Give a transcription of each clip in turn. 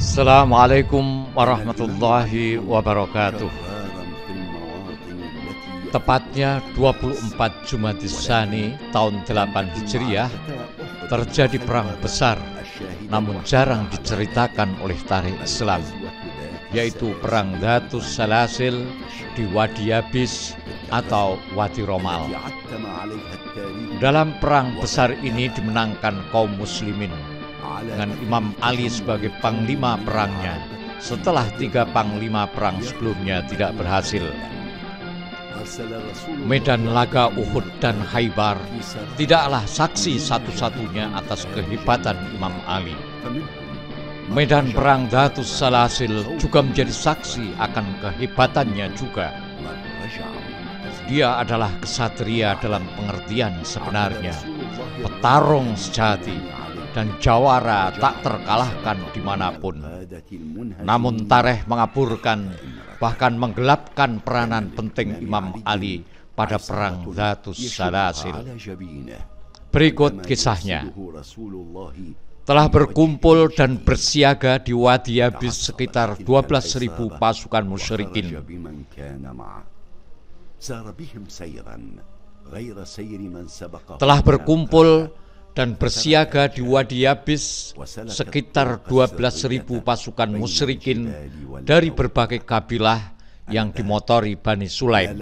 Assalamualaikum warahmatullahi wabarakatuh Tepatnya 24 Jumat Sani tahun 8 Hijriah terjadi perang besar namun jarang diceritakan oleh tarikh Islam yaitu perang Datus Salasil di Wadi Abis atau Wadi Romal. Dalam perang besar ini dimenangkan kaum muslimin dengan Imam Ali sebagai panglima perangnya setelah tiga panglima perang sebelumnya tidak berhasil. Medan Laga Uhud dan Haibar tidaklah saksi satu-satunya atas kehebatan Imam Ali. Medan Perang Datus Salasil juga menjadi saksi akan kehebatannya juga. Dia adalah kesatria dalam pengertian sebenarnya, petarung sejati dan jawara tak terkalahkan dimanapun. Namun Tareh mengaburkan bahkan menggelapkan peranan penting Imam Ali pada perang Zatus Salasil. Berikut kisahnya. Telah berkumpul dan bersiaga di Wadi Abis sekitar 12.000 pasukan musyrikin. Telah berkumpul dan bersiaga di Wadi Yabis sekitar 12.000 pasukan musyrikin dari berbagai kabilah yang dimotori Bani Sulaim.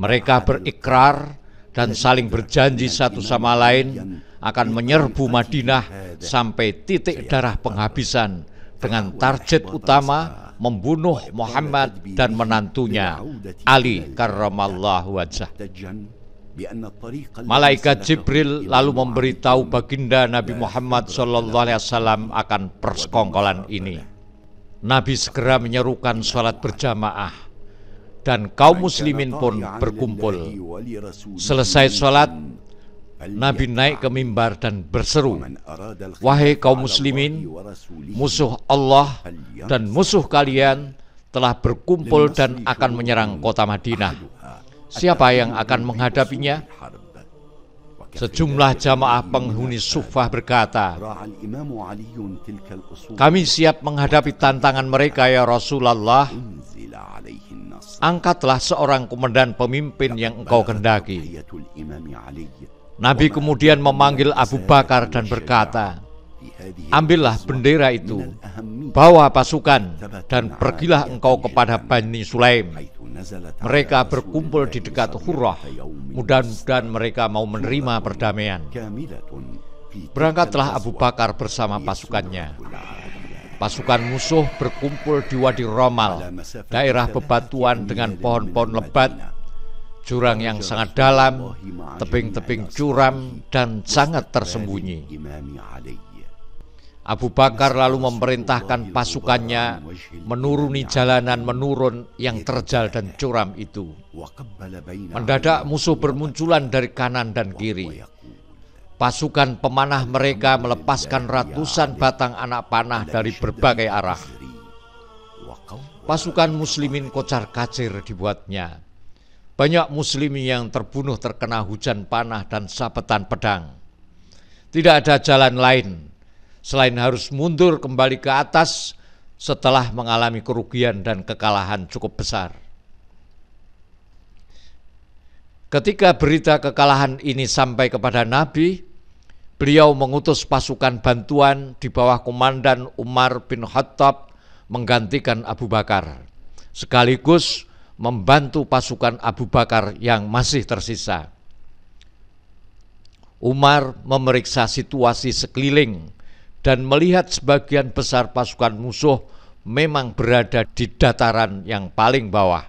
Mereka berikrar dan saling berjanji satu sama lain akan menyerbu Madinah sampai titik darah penghabisan dengan target utama membunuh Muhammad dan menantunya Ali karramallahu wajah. Malaikat Jibril lalu memberitahu baginda Nabi Muhammad SAW akan persekongkolan ini. Nabi segera menyerukan sholat berjamaah dan kaum muslimin pun berkumpul. Selesai sholat, Nabi naik ke mimbar dan berseru, Wahai kaum muslimin, musuh Allah dan musuh kalian telah berkumpul dan akan menyerang kota Madinah. Siapa yang akan menghadapinya? Sejumlah jamaah penghuni Sufah berkata, Kami siap menghadapi tantangan mereka ya Rasulullah. Angkatlah seorang komandan pemimpin yang engkau kendaki. Nabi kemudian memanggil Abu Bakar dan berkata, Ambillah bendera itu, bawa pasukan, dan pergilah engkau kepada Bani Sulaim. Mereka berkumpul di dekat Hurrah. Mudah-mudahan mereka mau menerima perdamaian. Berangkatlah Abu Bakar bersama pasukannya. Pasukan musuh berkumpul di Wadi Romal, daerah bebatuan dengan pohon-pohon lebat, jurang yang sangat dalam, tebing-tebing curam, dan sangat tersembunyi. Abu Bakar lalu memerintahkan pasukannya menuruni jalanan menurun yang terjal dan curam itu. Mendadak musuh bermunculan dari kanan dan kiri. Pasukan pemanah mereka melepaskan ratusan batang anak panah dari berbagai arah. Pasukan muslimin kocar kacir dibuatnya. Banyak muslimin yang terbunuh terkena hujan panah dan sabetan pedang. Tidak ada jalan lain selain harus mundur kembali ke atas setelah mengalami kerugian dan kekalahan cukup besar. Ketika berita kekalahan ini sampai kepada Nabi, beliau mengutus pasukan bantuan di bawah komandan Umar bin Khattab menggantikan Abu Bakar, sekaligus membantu pasukan Abu Bakar yang masih tersisa. Umar memeriksa situasi sekeliling dan melihat sebagian besar pasukan musuh memang berada di dataran yang paling bawah.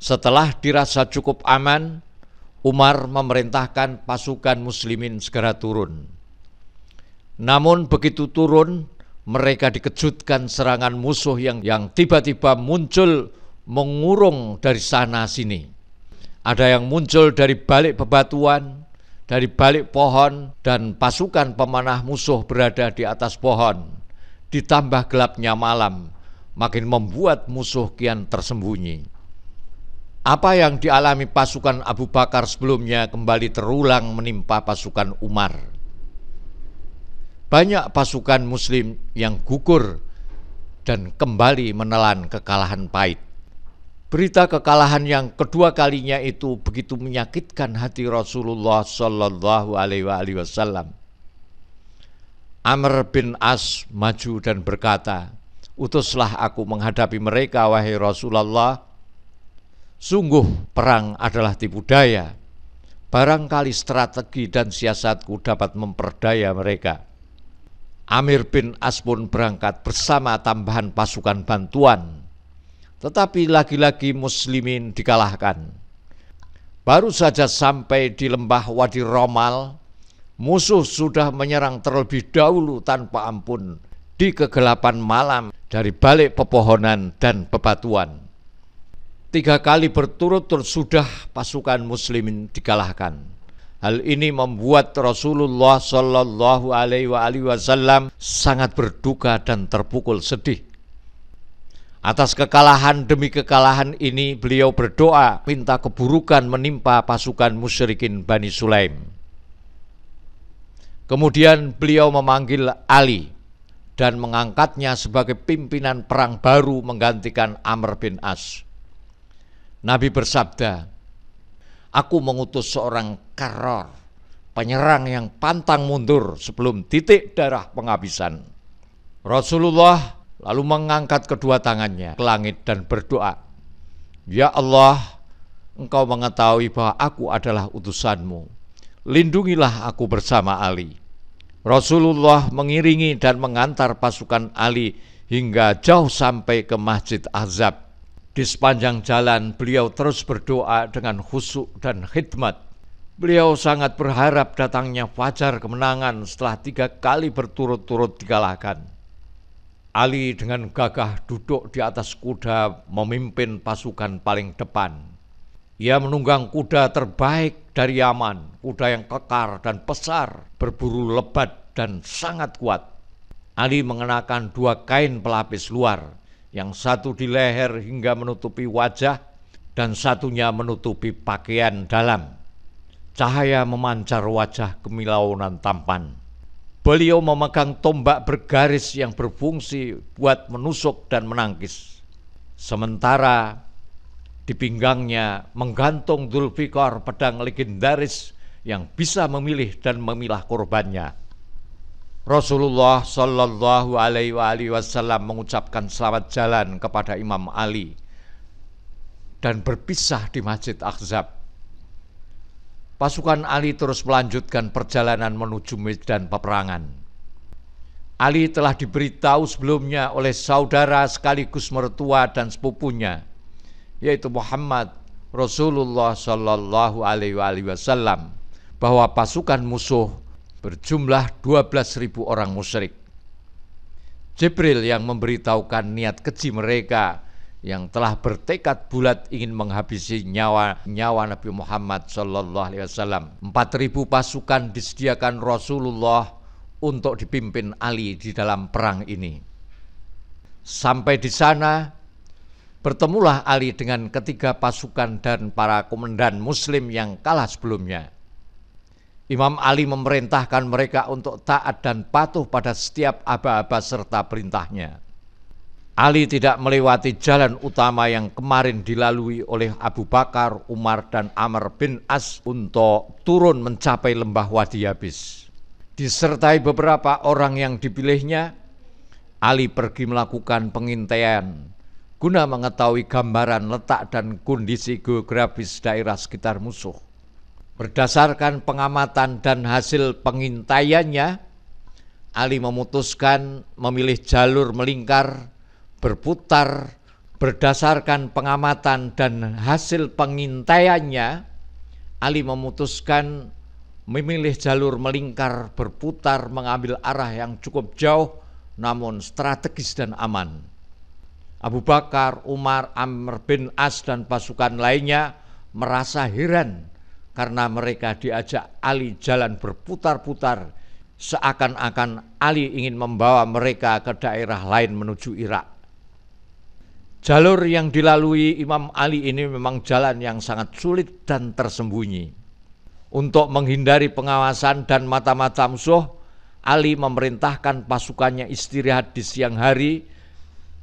Setelah dirasa cukup aman, Umar memerintahkan pasukan muslimin segera turun. Namun begitu turun, mereka dikejutkan serangan musuh yang yang tiba-tiba muncul mengurung dari sana sini. Ada yang muncul dari balik bebatuan, dari balik pohon dan pasukan pemanah musuh berada di atas pohon. Ditambah gelapnya malam, makin membuat musuh kian tersembunyi. Apa yang dialami pasukan Abu Bakar sebelumnya kembali terulang menimpa pasukan Umar. Banyak pasukan Muslim yang gugur dan kembali menelan kekalahan pahit. Berita kekalahan yang kedua kalinya itu begitu menyakitkan hati Rasulullah Shallallahu Alaihi Wasallam. Amr bin As maju dan berkata, utuslah aku menghadapi mereka wahai Rasulullah. Sungguh perang adalah tipu daya. Barangkali strategi dan siasatku dapat memperdaya mereka. Amir bin As pun berangkat bersama tambahan pasukan bantuan tetapi lagi-lagi muslimin dikalahkan. Baru saja sampai di lembah Wadi Romal, musuh sudah menyerang terlebih dahulu tanpa ampun di kegelapan malam dari balik pepohonan dan bebatuan. Tiga kali berturut-turut sudah pasukan muslimin dikalahkan. Hal ini membuat Rasulullah Shallallahu Alaihi Wasallam sangat berduka dan terpukul sedih. Atas kekalahan demi kekalahan ini beliau berdoa minta keburukan menimpa pasukan musyrikin Bani Sulaim. Kemudian beliau memanggil Ali dan mengangkatnya sebagai pimpinan perang baru menggantikan Amr bin As. Nabi bersabda, Aku mengutus seorang karor, penyerang yang pantang mundur sebelum titik darah penghabisan. Rasulullah lalu mengangkat kedua tangannya ke langit dan berdoa, Ya Allah, engkau mengetahui bahwa aku adalah utusanmu. Lindungilah aku bersama Ali. Rasulullah mengiringi dan mengantar pasukan Ali hingga jauh sampai ke Masjid Azab. Di sepanjang jalan beliau terus berdoa dengan khusyuk dan khidmat. Beliau sangat berharap datangnya fajar kemenangan setelah tiga kali berturut-turut dikalahkan. Ali dengan gagah duduk di atas kuda memimpin pasukan paling depan. Ia menunggang kuda terbaik dari Yaman, kuda yang kekar dan besar, berburu lebat dan sangat kuat. Ali mengenakan dua kain pelapis luar, yang satu di leher hingga menutupi wajah dan satunya menutupi pakaian dalam. Cahaya memancar wajah kemilauan tampan. Beliau memegang tombak bergaris yang berfungsi buat menusuk dan menangkis. Sementara di pinggangnya menggantung Dulfikar pedang legendaris yang bisa memilih dan memilah korbannya. Rasulullah Shallallahu Alaihi Wasallam mengucapkan selamat jalan kepada Imam Ali dan berpisah di Masjid Akhzab pasukan Ali terus melanjutkan perjalanan menuju medan peperangan. Ali telah diberitahu sebelumnya oleh saudara sekaligus mertua dan sepupunya, yaitu Muhammad Rasulullah Shallallahu Alaihi Wasallam, bahwa pasukan musuh berjumlah 12.000 orang musyrik. Jibril yang memberitahukan niat keji mereka yang telah bertekad bulat ingin menghabisi nyawa nyawa Nabi Muhammad Shallallahu Alaihi Wasallam. 4.000 pasukan disediakan Rasulullah untuk dipimpin Ali di dalam perang ini. Sampai di sana bertemulah Ali dengan ketiga pasukan dan para komandan Muslim yang kalah sebelumnya. Imam Ali memerintahkan mereka untuk taat dan patuh pada setiap aba-aba serta perintahnya. Ali tidak melewati jalan utama yang kemarin dilalui oleh Abu Bakar, Umar, dan Amr bin As untuk turun mencapai lembah Wadi Yabis. Disertai beberapa orang yang dipilihnya, Ali pergi melakukan pengintaian guna mengetahui gambaran letak dan kondisi geografis daerah sekitar musuh. Berdasarkan pengamatan dan hasil pengintaiannya, Ali memutuskan memilih jalur melingkar berputar berdasarkan pengamatan dan hasil pengintaiannya, Ali memutuskan memilih jalur melingkar berputar mengambil arah yang cukup jauh namun strategis dan aman. Abu Bakar, Umar, Amr bin As dan pasukan lainnya merasa heran karena mereka diajak Ali jalan berputar-putar seakan-akan Ali ingin membawa mereka ke daerah lain menuju Irak. Jalur yang dilalui Imam Ali ini memang jalan yang sangat sulit dan tersembunyi. Untuk menghindari pengawasan dan mata-mata musuh, Ali memerintahkan pasukannya istirahat di siang hari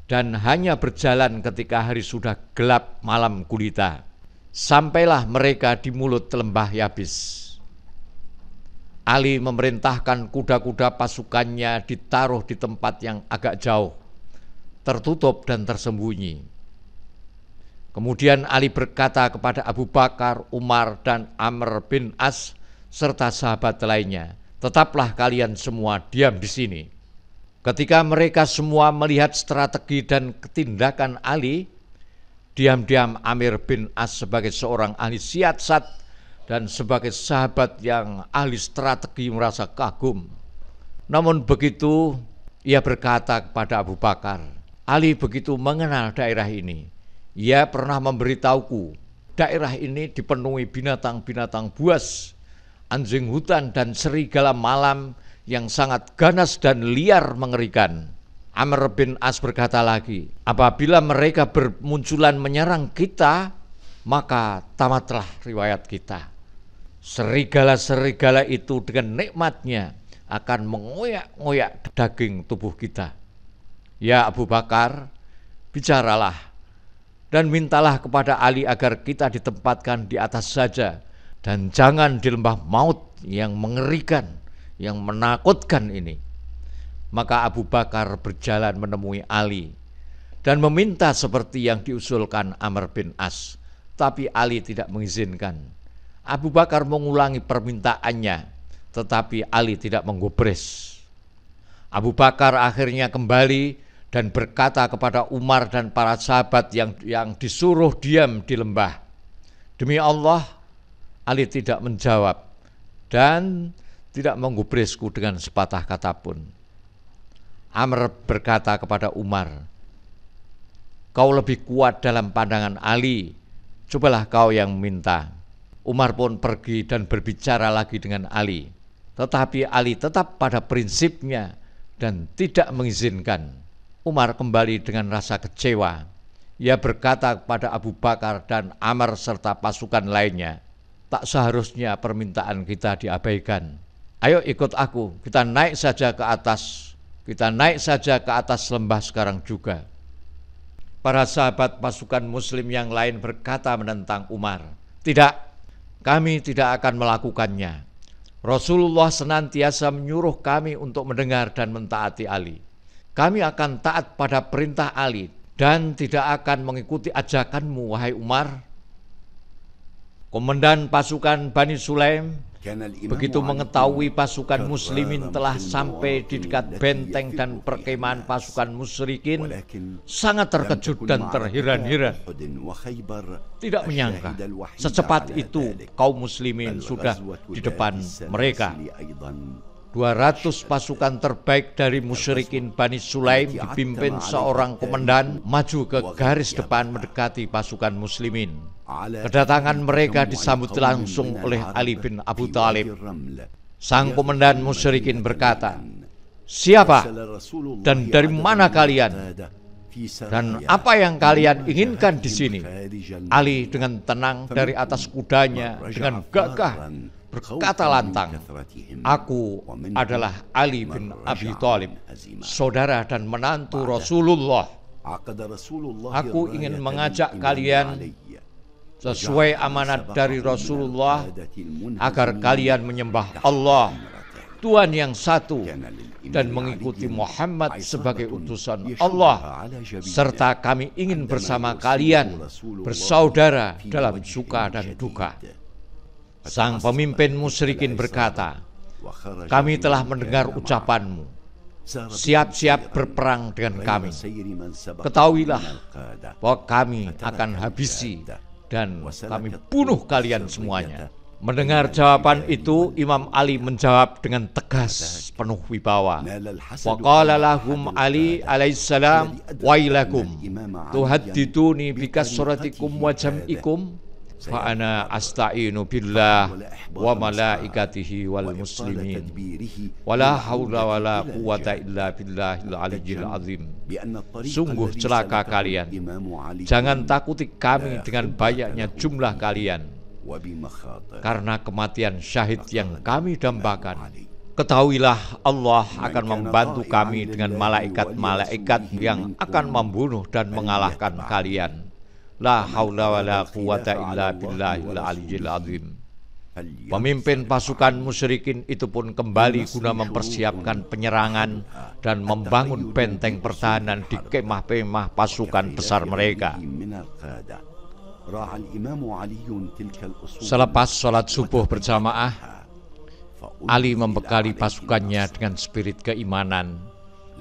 dan hanya berjalan ketika hari sudah gelap malam kulita. Sampailah mereka di mulut lembah Yabis. Ali memerintahkan kuda-kuda pasukannya ditaruh di tempat yang agak jauh tertutup dan tersembunyi. Kemudian Ali berkata kepada Abu Bakar, Umar, dan Amr bin As, serta sahabat lainnya, tetaplah kalian semua diam di sini. Ketika mereka semua melihat strategi dan ketindakan Ali, diam-diam Amir bin As sebagai seorang ahli siasat dan sebagai sahabat yang ahli strategi merasa kagum. Namun begitu ia berkata kepada Abu Bakar, Ali begitu mengenal daerah ini. Ia pernah memberitahuku, daerah ini dipenuhi binatang-binatang buas, anjing hutan dan serigala malam yang sangat ganas dan liar mengerikan. Amr bin As berkata lagi, apabila mereka bermunculan menyerang kita, maka tamatlah riwayat kita. Serigala-serigala itu dengan nikmatnya akan mengoyak-ngoyak daging tubuh kita. Ya Abu Bakar, bicaralah dan mintalah kepada Ali agar kita ditempatkan di atas saja dan jangan di lembah maut yang mengerikan, yang menakutkan ini. Maka Abu Bakar berjalan menemui Ali dan meminta seperti yang diusulkan Amr bin As. Tapi Ali tidak mengizinkan. Abu Bakar mengulangi permintaannya, tetapi Ali tidak menggubris. Abu Bakar akhirnya kembali dan berkata kepada Umar dan para sahabat yang yang disuruh diam di lembah. Demi Allah, Ali tidak menjawab dan tidak menggubrisku dengan sepatah kata pun. Amr berkata kepada Umar, "Kau lebih kuat dalam pandangan Ali. Cobalah kau yang minta." Umar pun pergi dan berbicara lagi dengan Ali. Tetapi Ali tetap pada prinsipnya dan tidak mengizinkan Umar kembali dengan rasa kecewa. Ia berkata kepada Abu Bakar dan Amr serta pasukan lainnya, "Tak seharusnya permintaan kita diabaikan. Ayo ikut aku, kita naik saja ke atas. Kita naik saja ke atas lembah sekarang juga." Para sahabat pasukan Muslim yang lain berkata menentang Umar, "Tidak, kami tidak akan melakukannya. Rasulullah senantiasa menyuruh kami untuk mendengar dan mentaati Ali." Kami akan taat pada perintah Ali dan tidak akan mengikuti ajakanmu, wahai Umar. Komandan pasukan Bani Sulaim begitu mengetahui pasukan muslimin telah sampai di dekat benteng dan perkemahan pasukan musyrikin sangat terkejut dan terheran-heran tidak menyangka secepat itu kaum muslimin sudah di depan mereka 200 pasukan terbaik dari musyrikin Bani Sulaim dipimpin seorang komandan maju ke garis depan mendekati pasukan muslimin. Kedatangan mereka disambut langsung oleh Ali bin Abu Talib. Sang komandan musyrikin berkata, Siapa dan dari mana kalian? Dan apa yang kalian inginkan di sini? Ali dengan tenang dari atas kudanya, dengan gagah berkata lantang, Aku adalah Ali bin Abi Thalib, saudara dan menantu Rasulullah. Aku ingin mengajak kalian sesuai amanat dari Rasulullah agar kalian menyembah Allah, Tuhan yang satu, dan mengikuti Muhammad sebagai utusan Allah, serta kami ingin bersama kalian bersaudara dalam suka dan duka. Sang pemimpin musyrikin berkata, "Kami telah mendengar ucapanmu. Siap-siap berperang dengan kami. Ketahuilah bahwa kami akan habisi dan kami bunuh kalian semuanya." Mendengar jawaban itu, Imam Ali menjawab dengan tegas penuh wibawa. Waqala lahum Ali alaihissalam wailakum tuhaddituni suratikum wajam ikum fa ana asta'inu billah wa malaikatihi wal muslimin wala haula wala quwata illa billahil aliyyil azim sungguh celaka kalian jangan takuti kami dengan banyaknya jumlah kalian karena kematian syahid yang kami dambakan Ketahuilah Allah akan membantu kami dengan malaikat-malaikat yang akan membunuh dan mengalahkan kalian. La haula wa la quwata illa billahil aliyyil azim. Pemimpin pasukan musyrikin itu pun kembali guna mempersiapkan penyerangan dan membangun benteng pertahanan di kemah-kemah pasukan besar mereka. Selepas sholat subuh berjamaah, Ali membekali pasukannya dengan spirit keimanan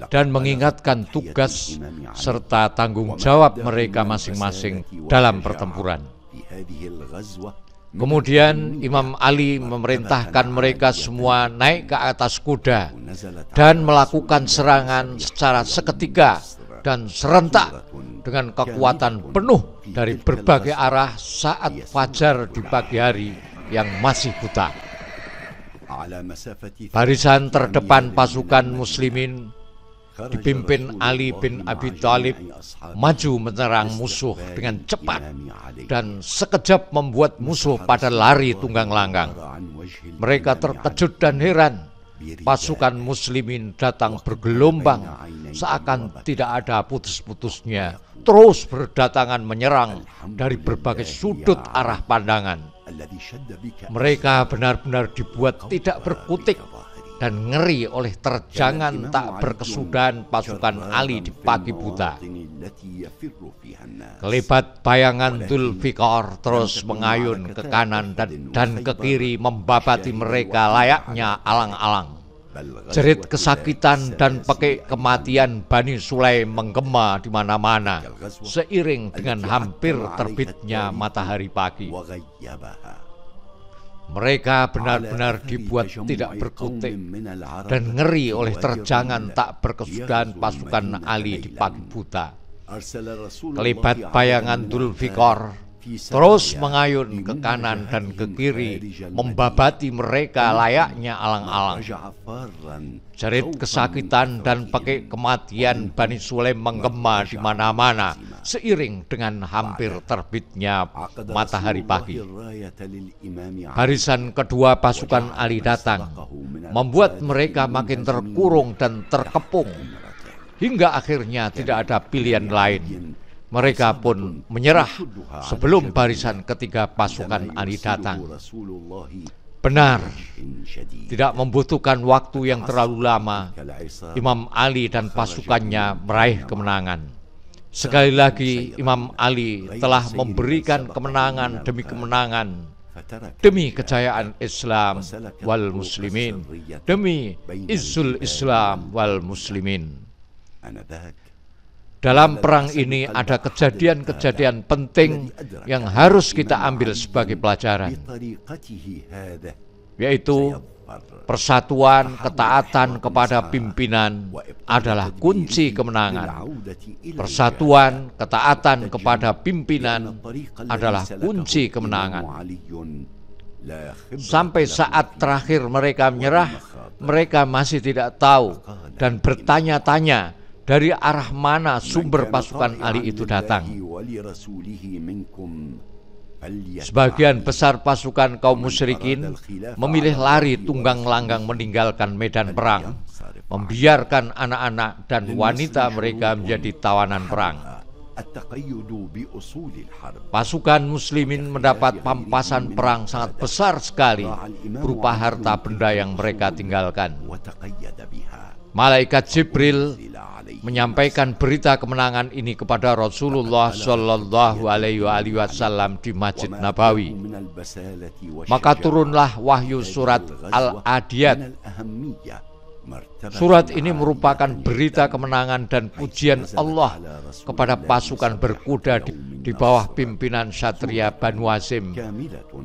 dan mengingatkan tugas serta tanggung jawab mereka masing-masing dalam pertempuran. Kemudian Imam Ali memerintahkan mereka semua naik ke atas kuda dan melakukan serangan secara seketika dan serentak dengan kekuatan penuh dari berbagai arah saat iya, fajar di pagi hari yang masih buta. Barisan terdepan pasukan muslimin dipimpin Ali bin Abi Thalib maju menyerang musuh dengan cepat dan sekejap membuat musuh pada lari tunggang langgang. Mereka terkejut dan heran. Pasukan muslimin datang bergelombang seakan tidak ada putus-putusnya terus berdatangan menyerang dari berbagai ya sudut arah pandangan. Mereka benar-benar dibuat tidak berkutik dan ngeri oleh terjangan tak berkesudahan pasukan Ali di pagi buta. Kelibat bayangan Dulfikor terus mengayun ke kanan dan, dan ke kiri membabati mereka layaknya alang-alang. Jerit kesakitan dan pekik kematian Bani Sulaim menggema di mana-mana seiring dengan hampir terbitnya matahari pagi. Mereka benar-benar dibuat tidak berkutik dan ngeri oleh terjangan tak berkesudahan pasukan Ali di Pagi Buta. Kelibat bayangan Dulfikor terus mengayun ke kanan dan ke kiri, membabati mereka layaknya alang-alang. Cerit kesakitan dan pakai kematian Bani Sulaim menggema di mana-mana, seiring dengan hampir terbitnya matahari pagi. Barisan kedua pasukan Ali datang, membuat mereka makin terkurung dan terkepung, hingga akhirnya tidak ada pilihan lain mereka pun menyerah sebelum barisan ketiga pasukan Ali datang. Benar, tidak membutuhkan waktu yang terlalu lama, Imam Ali dan pasukannya meraih kemenangan. Sekali lagi, Imam Ali telah memberikan kemenangan demi kemenangan demi kejayaan Islam wal muslimin, demi izzul Islam wal muslimin dalam perang ini ada kejadian-kejadian penting yang harus kita ambil sebagai pelajaran, yaitu persatuan ketaatan kepada pimpinan adalah kunci kemenangan. Persatuan ketaatan kepada pimpinan adalah kunci kemenangan. Sampai saat terakhir mereka menyerah, mereka masih tidak tahu dan bertanya-tanya dari arah mana sumber pasukan Ali itu datang. Sebagian besar pasukan kaum musyrikin memilih lari tunggang langgang meninggalkan medan perang, membiarkan anak-anak dan wanita mereka menjadi tawanan perang. Pasukan muslimin mendapat pampasan perang sangat besar sekali berupa harta benda yang mereka tinggalkan. Malaikat Jibril menyampaikan berita kemenangan ini kepada Rasulullah Shallallahu Alaihi Wasallam di Masjid Nabawi. Maka turunlah wahyu surat Al-Adiyat. Surat ini merupakan berita kemenangan dan pujian Allah kepada pasukan berkuda di, di bawah pimpinan Satria Banu Asim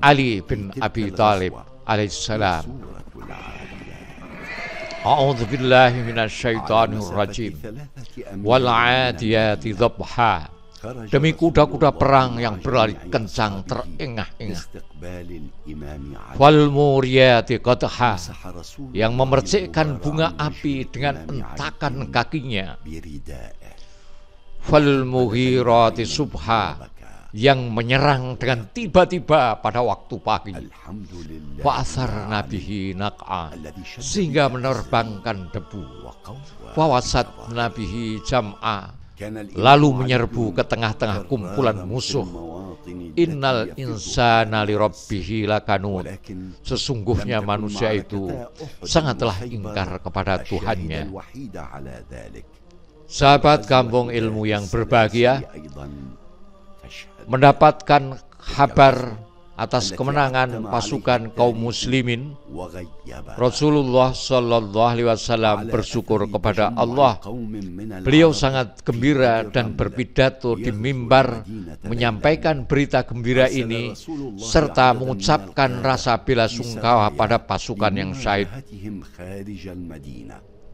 Ali bin Abi Thalib alaihissalam أعوذ بالله من rajim. الرجيم والعاديات ذبحا Demi kuda-kuda perang yang berlari kencang terengah-engah. Wal muriyati qadha. Yang memercikkan bunga api dengan entakan kakinya. Wal muhirati subha yang menyerang dengan tiba-tiba pada waktu pagi. Fa'asar nabihi naq'a sehingga menerbangkan debu. Fawasat nabihi jam'a lalu menyerbu ke tengah-tengah kumpulan musuh. Innal insana rabbihi lakanun. Sesungguhnya manusia itu sangatlah ingkar kepada Tuhannya. Sahabat kampung ilmu yang berbahagia, mendapatkan kabar atas kemenangan pasukan kaum muslimin Rasulullah Shallallahu alaihi wasallam bersyukur kepada Allah beliau sangat gembira dan berpidato di ya mimbar menyampaikan berita gembira ini serta mengucapkan rasa bela sungkawa pada pasukan yang syahid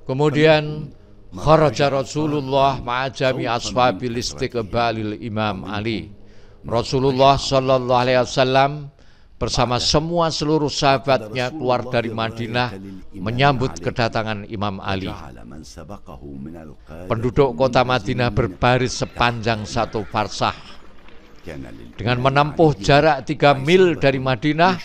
kemudian kharaja Rasulullah ma'ajami Aswabilistik balil Imam Ali Rasulullah Shallallahu Alaihi Wasallam bersama semua seluruh sahabatnya keluar dari Madinah menyambut kedatangan Imam Ali. Penduduk kota Madinah berbaris sepanjang satu farsah. Dengan menempuh jarak tiga mil dari Madinah,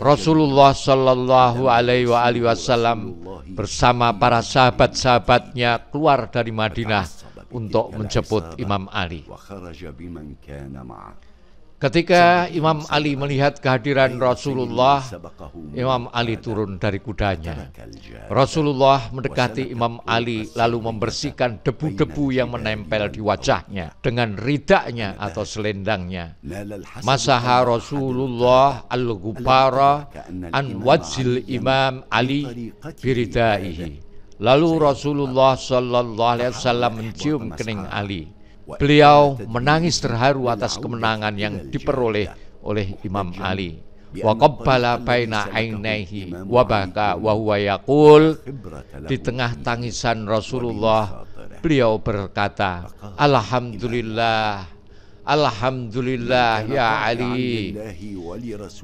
Rasulullah Shallallahu Alaihi Wasallam bersama para sahabat-sahabatnya keluar dari Madinah untuk menjemput Imam Ali. Ketika Imam Ali melihat kehadiran Rasulullah, Imam Ali turun dari kudanya. Rasulullah mendekati Imam Ali lalu membersihkan debu-debu yang menempel di wajahnya dengan ridaknya atau selendangnya. Masaha Rasulullah al-gubara an wajil Imam Ali biridaihi. Lalu Rasulullah Shallallahu Alaihi Wasallam mencium kening Ali. Beliau menangis terharu atas kemenangan yang diperoleh oleh Imam Ali. Wa qabbala baina ainaihi wabaka baka di tengah tangisan Rasulullah beliau berkata alhamdulillah Alhamdulillah ya Ali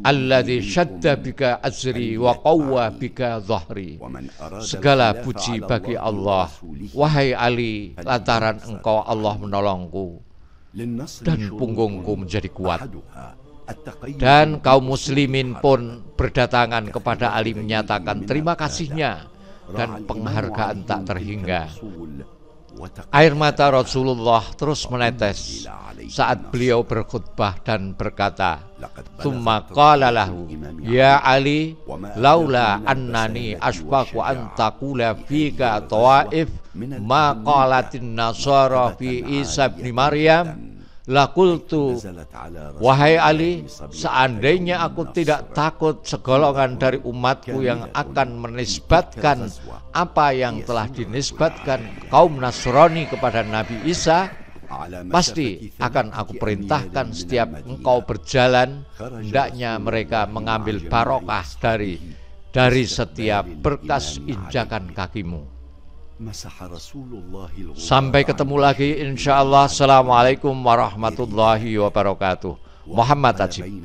Alladhi syadda bika azri wa qawwa bika zahri Segala puji bagi Allah Wahai Ali lantaran engkau Allah menolongku Dan punggungku menjadi kuat Dan kaum muslimin pun berdatangan kepada Ali menyatakan terima kasihnya Dan penghargaan tak terhingga Air mata Rasulullah terus menetes saat beliau berkhutbah dan berkata, qala lahu, Ya Ali, laula annani an taqula fika ta'if ma qalatin nasara fi Isa Maryam Lakultu Wahai Ali Seandainya aku tidak takut Segolongan dari umatku yang ya akan menisbatkan Apa yang iya, telah dinisbatkan Kaum Nasrani kepada Nabi Isa Pasti akan aku perintahkan setiap engkau berjalan Hendaknya mereka mengambil barokah dari dari setiap berkas injakan kakimu Sampai ketemu lagi insyaallah Assalamualaikum warahmatullahi wabarakatuh. Muhammad Ajib.